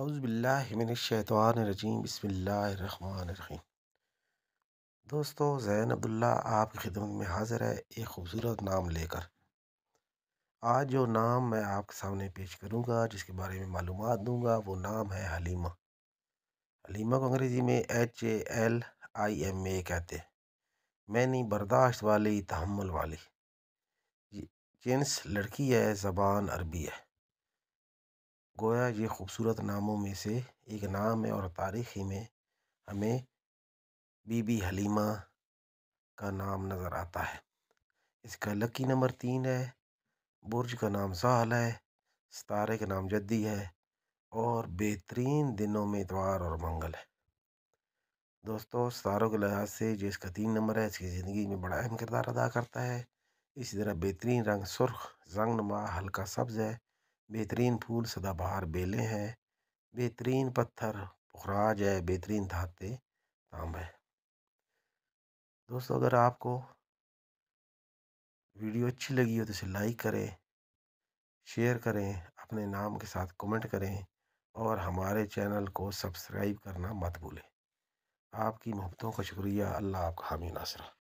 اعوذ باللہ من الشیطان الرجیم بسم اللہ الرحمن الرحیم دوستو زین عبداللہ آپ کی خدمت میں حاضر ہے ایک خوبصورت نام لے کر آج جو نام میں آپ کے سامنے پیش کروں گا جس کے بارے میں معلومات دوں گا وہ نام ہے حلیمہ حلیمہ کو انگریزی میں H A L I M A کہتے ہیں میں نہیں برداشت والی تحمل والی جنس لڑکی ہے زبان عربی ہے گویا یہ خوبصورت ناموں میں سے ایک نام ہے اور تاریخی میں ہمیں بی بی حلیمہ کا نام نظر آتا ہے اس کا لکی نمبر تین ہے برج کا نام سہل ہے ستارے کا نام جدی ہے اور بہترین دنوں میں اتوار اور منگل ہے دوستو ستاروں کے لحاظ سے جو اس کا تین نمبر ہے اس کی زندگی میں بڑا اہم کردار ادا کرتا ہے اسی طرح بہترین رنگ سرخ زنگ نما ہلکا سبز ہے بہترین پھول سدا بہار بیلیں ہیں بہترین پتھر پخراج ہے بہترین تھاتے تام ہے دوستو اگر آپ کو ویڈیو اچھی لگی ہو تو اسے لائک کریں شیئر کریں اپنے نام کے ساتھ کومنٹ کریں اور ہمارے چینل کو سبسکرائب کرنا مت بھولیں آپ کی محبتوں کا شکریہ اللہ آپ کا حامی ناصرہ